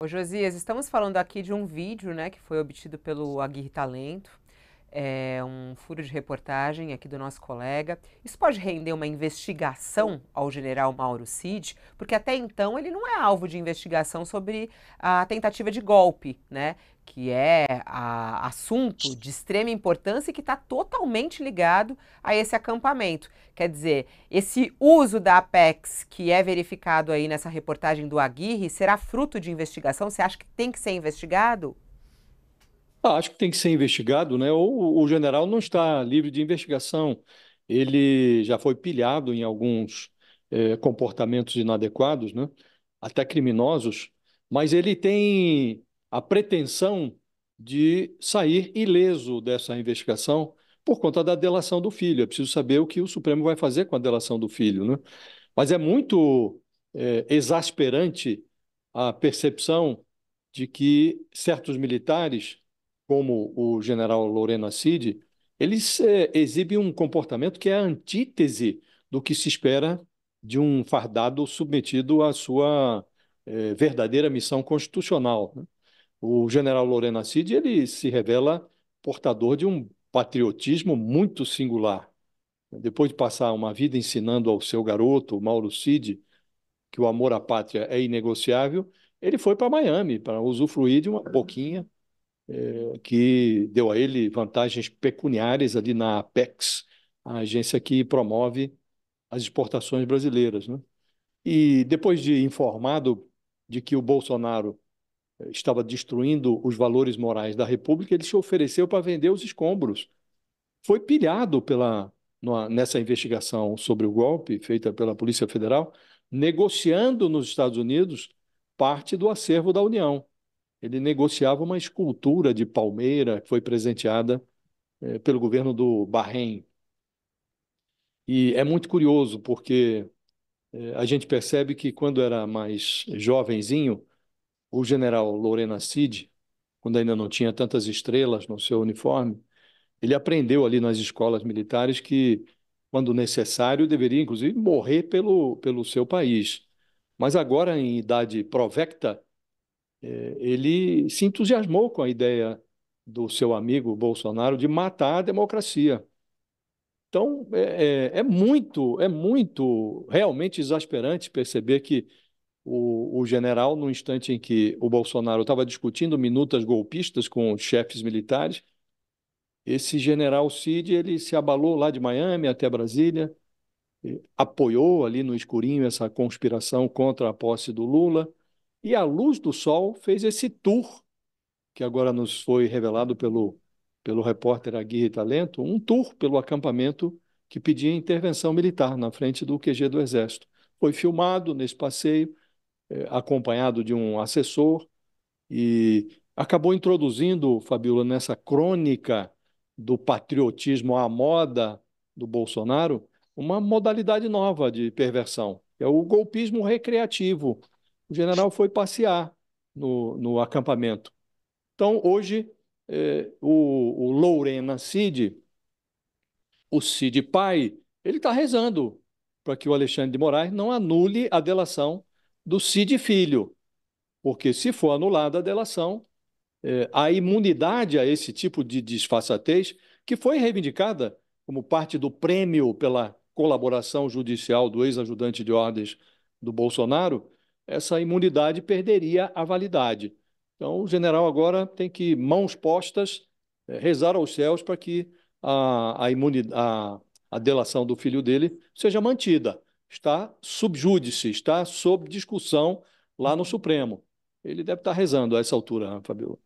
Ô Josias, estamos falando aqui de um vídeo né, que foi obtido pelo Aguirre Talento, é, um furo de reportagem aqui do nosso colega. Isso pode render uma investigação ao general Mauro Cid, porque até então ele não é alvo de investigação sobre a tentativa de golpe, né? Que é a, assunto de extrema importância e que está totalmente ligado a esse acampamento. Quer dizer, esse uso da Apex, que é verificado aí nessa reportagem do Aguirre, será fruto de investigação? Você acha que tem que ser investigado? Ah, acho que tem que ser investigado, né? O, o general não está livre de investigação. Ele já foi pilhado em alguns é, comportamentos inadequados, né? Até criminosos, mas ele tem a pretensão de sair ileso dessa investigação por conta da delação do filho. É preciso saber o que o Supremo vai fazer com a delação do filho, né? Mas é muito é, exasperante a percepção de que certos militares como o general Lorena Cid, eles é, exibem um comportamento que é a antítese do que se espera de um fardado submetido à sua é, verdadeira missão constitucional. Né? O general Lorena Cid ele se revela portador de um patriotismo muito singular. Depois de passar uma vida ensinando ao seu garoto, Mauro Cid, que o amor à pátria é inegociável, ele foi para Miami para usufruir de uma boquinha é, que deu a ele vantagens pecuniárias ali na Apex, a agência que promove as exportações brasileiras. Né? E depois de informado de que o Bolsonaro é, estava destruindo os valores morais da República, ele se ofereceu para vender os escombros. Foi pilhado pela, nessa investigação sobre o golpe feita pela Polícia Federal, negociando nos Estados Unidos parte do acervo da União ele negociava uma escultura de palmeira que foi presenteada é, pelo governo do Bahrein. E é muito curioso, porque é, a gente percebe que quando era mais jovenzinho, o general Lorena Cid, quando ainda não tinha tantas estrelas no seu uniforme, ele aprendeu ali nas escolas militares que, quando necessário, deveria inclusive morrer pelo, pelo seu país. Mas agora, em idade provecta, é, ele se entusiasmou com a ideia do seu amigo Bolsonaro de matar a democracia. Então, é, é, é muito, é muito realmente exasperante perceber que o, o, general, no instante em que o Bolsonaro estava discutindo minutas golpistas com chefes militares, esse general Cid ele se abalou lá de Miami até Brasília, apoiou ali no escurinho essa conspiração contra a posse do Lula e a luz do sol fez esse tour, que agora nos foi revelado pelo, pelo repórter Aguirre Talento, um tour pelo acampamento que pedia intervenção militar na frente do QG do Exército. Foi filmado nesse passeio, eh, acompanhado de um assessor, e acabou introduzindo, Fabiola, nessa crônica do patriotismo à moda do Bolsonaro, uma modalidade nova de perversão, é o golpismo recreativo, o general foi passear no, no acampamento. Então, hoje, é, o, o Lourena Cid, o Cid pai, ele está rezando para que o Alexandre de Moraes não anule a delação do Cid filho, porque se for anulada a delação, é, a imunidade a esse tipo de disfarçatez, que foi reivindicada como parte do prêmio pela colaboração judicial do ex-ajudante de ordens do Bolsonaro, essa imunidade perderia a validade. Então, o general agora tem que, mãos postas, é, rezar aos céus para que a, a, a, a delação do filho dele seja mantida. Está subjúdice, está sob discussão lá no Supremo. Ele deve estar rezando a essa altura, Fabiola.